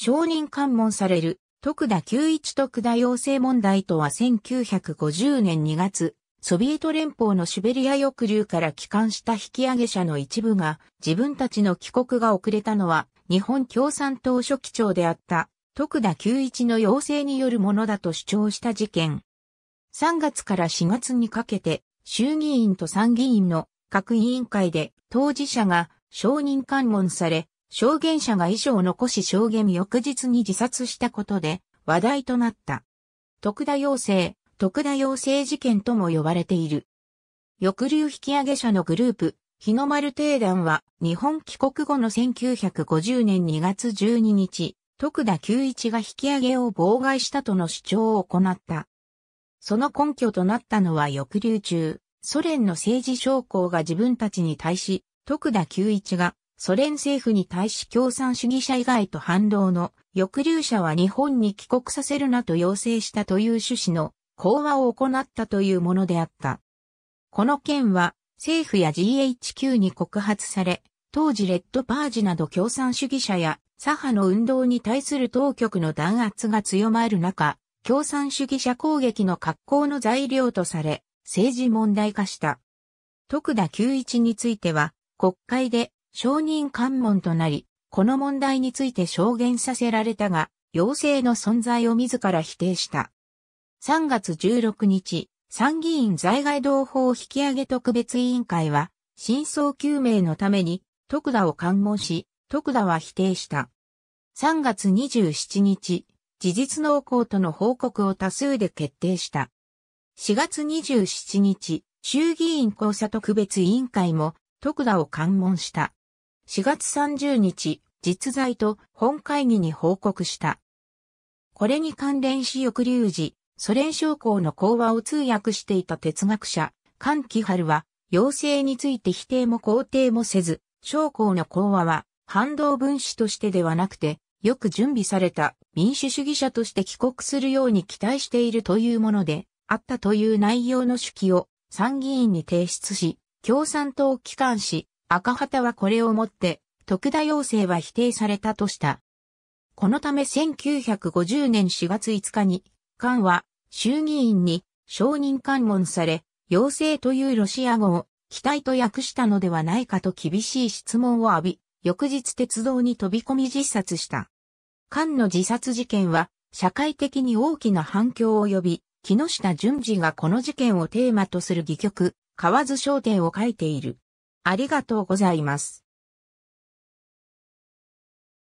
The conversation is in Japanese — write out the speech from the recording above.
承認喚問される、徳田九一徳田要請問題とは1950年2月、ソビエト連邦のシベリア抑留から帰還した引き上げ者の一部が自分たちの帰国が遅れたのは日本共産党書記長であった徳田九一の要請によるものだと主張した事件。3月から4月にかけて衆議院と参議院の各委員会で当事者が承認喚問され証言者が遺書を残し証言翌日に自殺したことで話題となった。徳田陽精、徳田陽精事件とも呼ばれている。抑留引き上げ者のグループ、日の丸定団は日本帰国後の1950年2月12日、徳田久一が引き上げを妨害したとの主張を行った。その根拠となったのは抑留中、ソ連の政治将校が自分たちに対し、徳田久一がソ連政府に対し共産主義者以外と反動の抑留者は日本に帰国させるなと要請したという趣旨の講話を行ったというものであった。この件は政府や GHQ に告発され、当時レッドパージなど共産主義者や左派の運動に対する当局の弾圧が強まる中、共産主義者攻撃の格好の材料とされ、政治問題化した。徳田九一については、国会で証人喚問となり、この問題について証言させられたが、要請の存在を自ら否定した。3月16日、参議院在外同法引上げ特別委員会は、真相究明のために、徳田を喚問し、徳田は否定した。3月27日、事実濃厚との報告を多数で決定した。4月27日、衆議院交差特別委員会も、徳田を喚問した。4月30日、実在と本会議に報告した。これに関連し翼竜時、ソ連将校の講話を通訳していた哲学者、関喜春は、要請について否定も肯定もせず、将校の講話は、反動分子としてではなくて、よく準備された民主主義者として帰国するように期待しているというもので、あったという内容の手記を参議院に提出し、共産党機関紙、赤旗はこれをもって、徳田要請は否定されたとした。このため1950年4月5日に、官は衆議院に承認喚問され、要請というロシア語を期待と訳したのではないかと厳しい質問を浴び、翌日鉄道に飛び込み自殺した。菅の自殺事件は社会的に大きな反響を呼び、木下淳二がこの事件をテーマとする戯曲、河津商店を書いている。ありがとうございます。